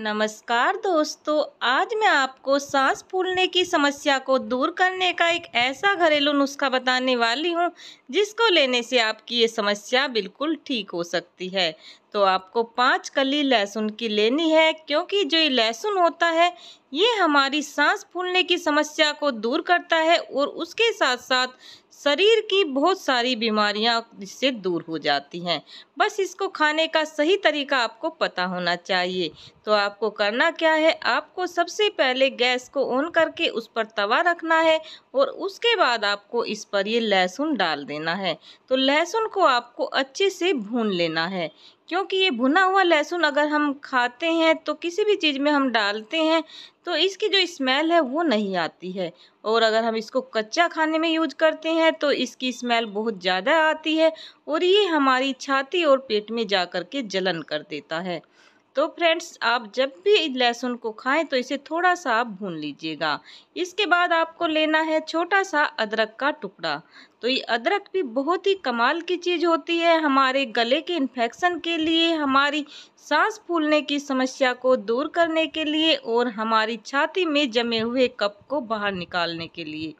नमस्कार दोस्तों आज मैं आपको सांस फूलने की समस्या को दूर करने का एक ऐसा घरेलू नुस्खा बताने वाली हूँ जिसको लेने से आपकी ये समस्या बिल्कुल ठीक हो सकती है तो आपको पाँच कली लहसुन की लेनी है क्योंकि जो ये लहसुन होता है ये हमारी सांस फूलने की समस्या को दूर करता है और उसके साथ साथ शरीर की बहुत सारी बीमारियां इससे दूर हो जाती हैं बस इसको खाने का सही तरीका आपको पता होना चाहिए तो आपको करना क्या है आपको सबसे पहले गैस को ऑन करके उस पर तवा रखना है और उसके बाद आपको इस पर ये लहसुन डाल देना है तो लहसुन को आपको अच्छे से भून लेना है क्योंकि ये भुना हुआ लहसुन अगर हम खाते हैं तो किसी भी चीज़ में हम डालते हैं तो इसकी जो स्मेल है वो नहीं आती है और अगर हम इसको कच्चा खाने में यूज करते हैं तो इसकी स्मेल बहुत ज़्यादा आती है और ये हमारी छाती और पेट में जा कर के जलन कर देता है तो फ्रेंड्स आप जब भी लहसुन को खाएं तो इसे थोड़ा सा आप भून लीजिएगा इसके बाद आपको लेना है छोटा सा अदरक का टुकड़ा तो ये अदरक भी बहुत ही कमाल की चीज़ होती है हमारे गले के इन्फेक्शन के लिए हमारी सांस फूलने की समस्या को दूर करने के लिए और हमारी छाती में जमे हुए कप को बाहर निकालने के लिए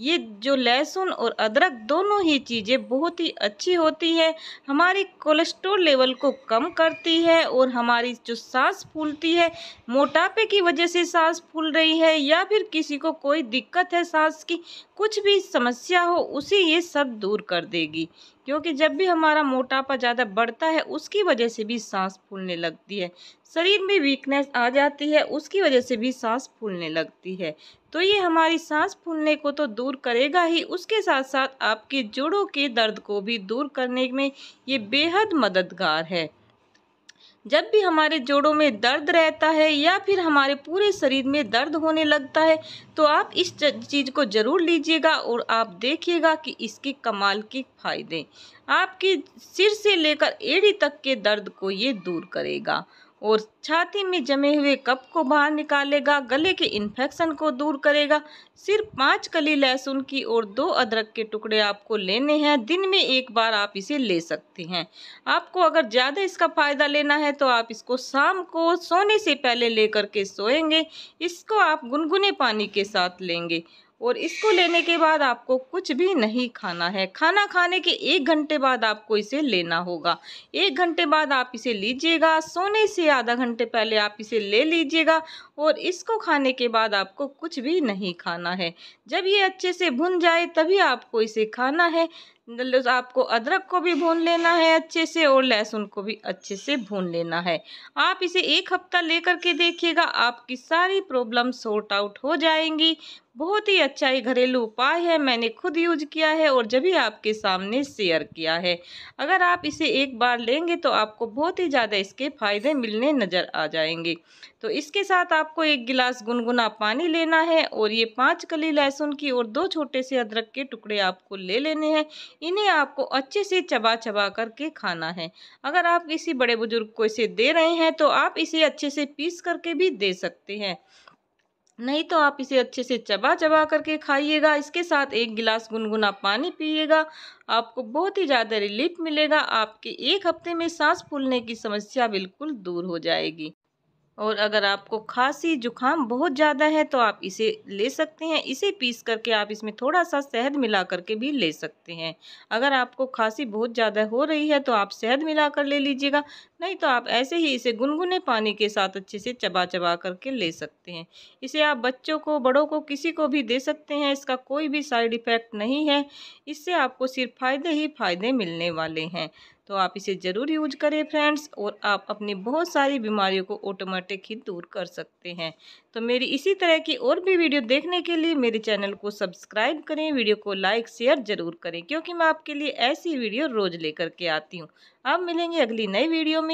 ये जो लहसुन और अदरक दोनों ही चीज़ें बहुत ही अच्छी होती है हमारी कोलेस्ट्रोल लेवल को कम करती है और हमारी जो सांस फूलती है मोटापे की वजह से सांस फूल रही है या फिर किसी को कोई दिक्कत है सांस की कुछ भी समस्या हो उसे ये सब दूर कर देगी क्योंकि जब भी हमारा मोटापा ज़्यादा बढ़ता है उसकी वजह से भी सांस फूलने लगती है शरीर में वीकनेस आ जाती है उसकी वजह से भी सांस फूलने लगती है तो ये हमारी सांस फूलने को तो दूर करेगा ही उसके साथ साथ आपके जोड़ों के दर्द को भी दूर करने में ये बेहद मददगार है जब भी हमारे जोड़ों में दर्द रहता है या फिर हमारे पूरे शरीर में दर्द होने लगता है तो आप इस चीज़ को ज़रूर लीजिएगा और आप देखिएगा कि इसके कमाल के फायदे आपके सिर से लेकर एड़ी तक के दर्द को ये दूर करेगा और छाती में जमे हुए कप को बाहर निकालेगा गले के इन्फेक्शन को दूर करेगा सिर्फ पाँच कली लहसुन की और दो अदरक के टुकड़े आपको लेने हैं दिन में एक बार आप इसे ले सकते हैं आपको अगर ज़्यादा इसका फ़ायदा लेना है तो आप इसको शाम को सोने से पहले लेकर के सोएंगे इसको आप गुनगुने पानी के साथ लेंगे और इसको लेने के बाद आपको कुछ भी नहीं खाना है खाना खाने के एक घंटे बाद आपको इसे लेना होगा एक घंटे बाद आप इसे लीजिएगा सोने से आधा घंटे पहले आप इसे ले लीजिएगा और इसको खाने के बाद आपको कुछ भी नहीं खाना है जब ये अच्छे से भुन जाए तभी आपको इसे खाना है मतलब आपको अदरक को भी भून लेना है अच्छे से और लहसुन को भी अच्छे से भून लेना है आप इसे एक हफ्ता लेकर के देखिएगा आपकी सारी प्रॉब्लम सॉर्ट आउट हो जाएंगी बहुत ही अच्छा ये घरेलू उपाय है मैंने खुद यूज किया है और जब ही आपके सामने शेयर किया है अगर आप इसे एक बार लेंगे तो आपको बहुत ही ज़्यादा इसके फायदे मिलने नज़र आ जाएंगे तो इसके साथ आपको एक गिलास गुनगुना पानी लेना है और ये पाँच कली लहसुन की और दो छोटे से अदरक के टुकड़े आपको ले लेने हैं इन्हें आपको अच्छे से चबा चबा करके खाना है अगर आप किसी बड़े बुजुर्ग को इसे दे रहे हैं तो आप इसे अच्छे से पीस करके भी दे सकते हैं नहीं तो आप इसे अच्छे से चबा चबा करके खाइएगा इसके साथ एक गिलास गुनगुना पानी पिएगा आपको बहुत ही ज़्यादा रिलीफ मिलेगा आपके एक हफ्ते में सांस फूलने की समस्या बिल्कुल दूर हो जाएगी और अगर आपको खांसी जुखाम बहुत ज़्यादा है तो आप इसे ले सकते हैं इसे पीस करके आप इसमें थोड़ा सा शहद मिला करके भी ले सकते हैं अगर आपको खांसी बहुत ज़्यादा हो रही है तो आप शहद मिला कर ले लीजिएगा नहीं तो आप ऐसे ही इसे गुनगुने पानी के साथ अच्छे से चबा चबा करके ले सकते हैं इसे आप बच्चों को बड़ों को किसी को भी दे सकते हैं इसका कोई भी साइड इफ़ेक्ट नहीं है इससे आपको सिर्फ फ़ायदे ही फ़ायदे मिलने वाले हैं तो आप इसे ज़रूर यूज करें फ्रेंड्स और आप अपनी बहुत सारी बीमारियों को ऑटोमेटिक ही दूर कर सकते हैं तो मेरी इसी तरह की और भी वीडियो देखने के लिए मेरे चैनल को सब्सक्राइब करें वीडियो को लाइक शेयर ज़रूर करें क्योंकि मैं आपके लिए ऐसी वीडियो रोज़ लेकर के आती हूँ आप मिलेंगे अगली नई वीडियो में